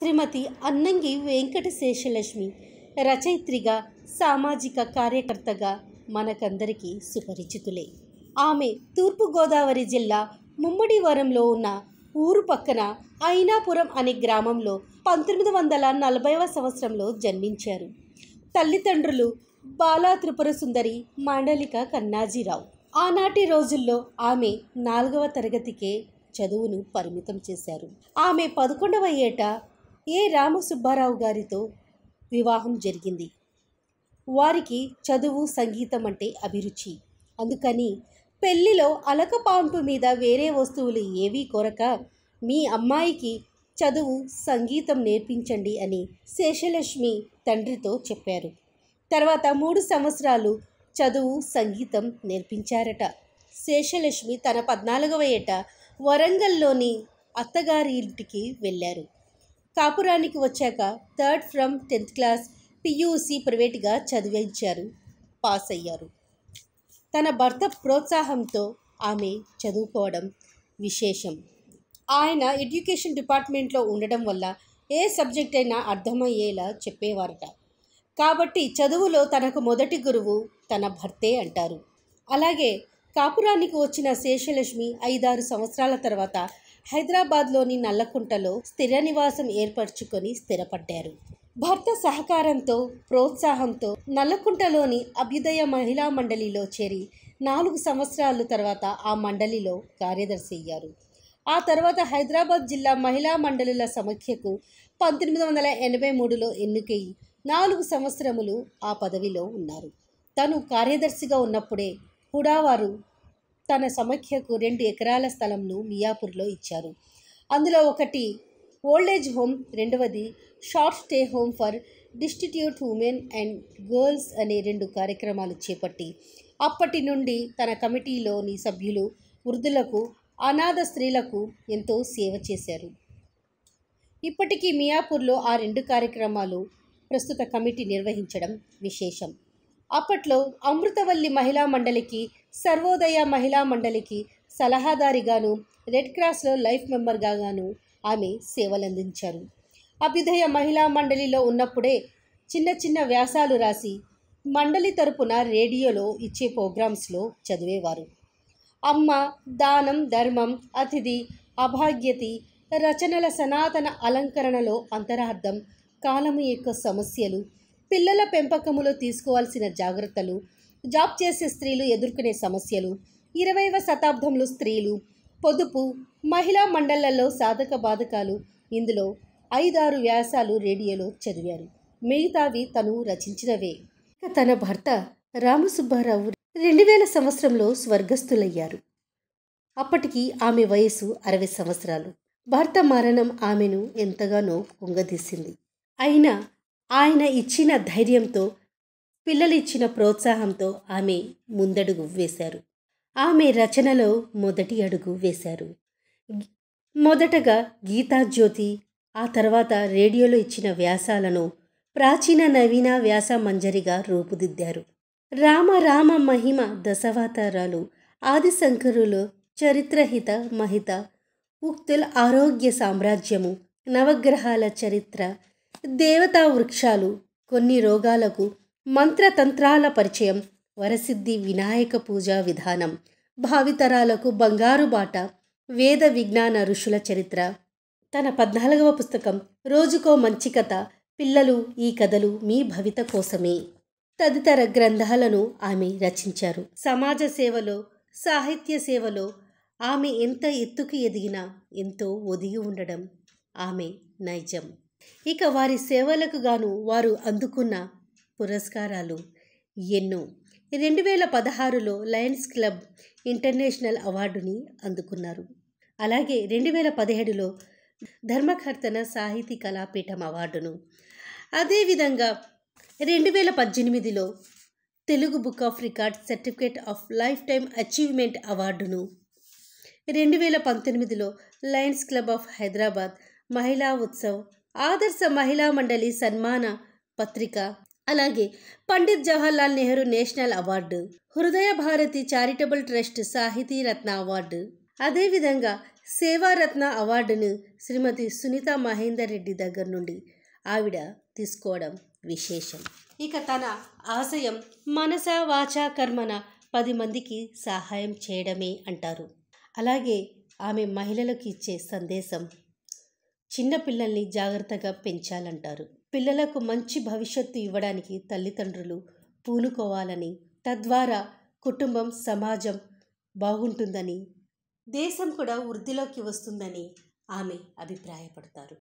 శ్రీమతి అన్నంగి వెంకట శేషలక్ష్మి రచయిత్రిగా సామాజిక కార్యకర్తగా మనకందరికీ సుపరిచితులే ఆమె తూర్పుగోదావరి జిల్లా ముమ్మడివరంలో ఉన్న ఊరు పక్కన అయినాపురం అనే గ్రామంలో పంతొమ్మిది వందల నలభైవ సంవత్సరంలో జన్మించారు తల్లిదండ్రులు బాలా త్రిపుర సుందరి మాండలిక కన్నాజీరావు ఆనాటి రోజుల్లో ఆమె నాలుగవ తరగతికే చదువును పరిమితం చేశారు ఆమె పదకొండవ ఏట ఏ రామసుబ్బారావు గారితో వివాహం జరిగింది వారికి చదువు సంగీతం అంటే అభిరుచి అందుకని పెళ్లిలో పాంపు మీద వేరే వస్తువులు ఏవీ కొరక మీ అమ్మాయికి చదువు సంగీతం నేర్పించండి అని శేషలక్ష్మి తండ్రితో చెప్పారు తర్వాత మూడు సంవత్సరాలు చదువు సంగీతం నేర్పించారట శేషలక్ష్మి తన పద్నాలుగవ ఏట వరంగల్లోని అత్తగారి ఇంటికి వెళ్ళారు కాపురానికి వచ్చాక third from tenth class PUC ప్రైవేట్గా చదివించారు పాస్ అయ్యారు తన భర్త ప్రోత్సాహంతో ఆమె చదువుకోవడం విశేషం ఆయన ఎడ్యుకేషన్ డిపార్ట్మెంట్లో ఉండడం వల్ల ఏ సబ్జెక్ట్ అయినా అర్థమయ్యేలా చెప్పేవారట కాబట్టి చదువులో తనకు మొదటి గురువు తన భర్తే అంటారు అలాగే కాపురానికి వచ్చిన శేషలక్ష్మి ఐదారు సంవత్సరాల తర్వాత హైదరాబాద్లోని నల్లకుంటలో స్థిర నివాసం ఏర్పరచుకొని స్థిరపడ్డారు భర్త సహకారంతో ప్రోత్సాహంతో నల్లకుంటలోని అభ్యుదయ మహిళా మండలిలో చేరి నాలుగు సంవత్సరాల తర్వాత ఆ మండలిలో కార్యదర్శి అయ్యారు ఆ తర్వాత హైదరాబాద్ జిల్లా మహిళా మండలుల సమఖ్యకు పంతొమ్మిది వందల ఎనభై మూడులో ఎన్నికై నాలుగు సంవత్సరములు ఆ పదవిలో ఉన్నారు తను కార్యదర్శిగా ఉన్నప్పుడే కూడా వారు తన సమఖ్యకు రెండు ఎకరాల స్థలంను మియాపూర్లో ఇచ్చారు అందులో ఒకటి ఓల్డేజ్ హోమ్ రెండవది short stay home for destitute women and girls అనే రెండు కార్యక్రమాలు చేపట్టి అప్పటి నుండి తన కమిటీలోని సభ్యులు వృద్ధులకు అనాథ స్త్రీలకు ఎంతో సేవ చేశారు ఇప్పటికీ మియాపూర్లో ఆ రెండు కార్యక్రమాలు ప్రస్తుత కమిటీ నిర్వహించడం విశేషం అప్పట్లో అమృతవల్లి మహిళా మండలికి సర్వోదయ మహిళా మండలికి సలహాదారిగాను రెడ్ క్రాస్లో లైఫ్ గాను ఆమె సేవలందించారు అభ్యుదయ మహిళా మండలిలో ఉన్నప్పుడే చిన్న చిన్న వ్యాసాలు రాసి మండలి తరపున రేడియోలో ఇచ్చే ప్రోగ్రామ్స్లో చదివేవారు అమ్మ దానం ధర్మం అతిథి అభాగ్యతి రచనల సనాతన అలంకరణలో అంతరార్థం కాలము యొక్క సమస్యలు పిల్లల పెంపకములో తీసుకోవాల్సిన జాగ్రత్తలు జాబ్ చేసే స్త్రీలు ఎదుర్కొనే సమస్యలు ఇరవైవ శతాబ్దంలో స్త్రీలు పొదుపు మహిళా మండళ్లలో సాధక బాధకాలు ఇందులో ఐదారు వ్యాసాలు రేడియోలో చదివారు మిగతావి తను రచించినవే తన భర్త రామసుబ్బారావు రెండు వేల సంవత్సరంలో స్వర్గస్థులయ్యారు అప్పటికి ఆమె వయసు అరవై సంవత్సరాలు భర్త మరణం ఆమెను ఎంతగానో కుంగదీసింది అయినా ఆయన ఇచ్చిన ధైర్యంతో పిల్లలిచ్చిన ప్రోత్సాహంతో ఆమె ముందడుగు వేశారు ఆమె రచనలో మొదటి అడుగు వేశారు మొదటగా గీతాజ్యోతి ఆ తర్వాత రేడియోలో ఇచ్చిన వ్యాసాలను ప్రాచీన నవీన వ్యాస మంజరిగా రూపుదిద్దారు రామ రామ మహిమ దశవతారాలు ఆదిశంకరులు చరిత్రహిత మహిత ఉక్తుల ఆరోగ్య సామ్రాజ్యము నవగ్రహాల చరిత్ర దేవతా వృక్షాలు కొన్ని రోగాలకు మంత్రతంత్రాల పరిచయం వరసిద్ధి వినాయక పూజా విధానం భావితరాలకు బంగారు బాట వేద విజ్ఞాన ఋషుల చరిత్ర తన పద్నాలుగవ పుస్తకం రోజుకో మంచి కథ పిల్లలు ఈ కథలు మీ భవిత కోసమే తదితర గ్రంథాలను ఆమె రచించారు సమాజ సేవలో సాహిత్య సేవలో ఆమె ఎంత ఎత్తుకు ఎదిగినా ఎంతో ఒదిగి ఉండడం ఆమె నైజం ఇక వారి సేవలకు గాను వారు అందుకున్న పురస్కారాలు ఎన్నో రెండు వేల పదహారులో లయన్స్ క్లబ్ ఇంటర్నేషనల్ అవార్డుని అందుకున్నారు అలాగే రెండు వేల పదిహేడులో ధర్మకర్తన సాహితీ కళాపీఠం అవార్డును అదేవిధంగా రెండు వేల పద్దెనిమిదిలో Telugu book of record certificate of life time achievement అవార్డును రెండు వేల పంతొమ్మిదిలో లయన్స్ క్లబ్ ఆఫ్ హైదరాబాద్ మహిళా ఉత్సవ్ ఆదర్శ మహిళా మండలి సన్మాన పత్రిక అలాగే Pandit Jawaharlal Nehru national award Hrudaya Bharati charitable trust సాహితీ రత్న అవార్డు అదేవిధంగా సేవారత్న అవార్డును శ్రీమతి సునీత మహేందర్ రెడ్డి దగ్గర నుండి ఆవిడ తీసుకోవడం విశేషం ఇక తన ఆశయం మనస వాచ కర్మన పది మందికి సహాయం చేయడమే అంటారు అలాగే ఆమె మహిళలకు ఇచ్చే సందేశం చిన్నపిల్లల్ని జాగ్రత్తగా పెంచాలంటారు పిల్లలకు మంచి భవిష్యత్తు ఇవ్వడానికి తల్లిదండ్రులు పూనుకోవాలని తద్వారా కుటుంబం సమాజం బాగుంటుందని దేశం కూడా వృద్ధిలోకి వస్తుందని ఆమె అభిప్రాయపడతారు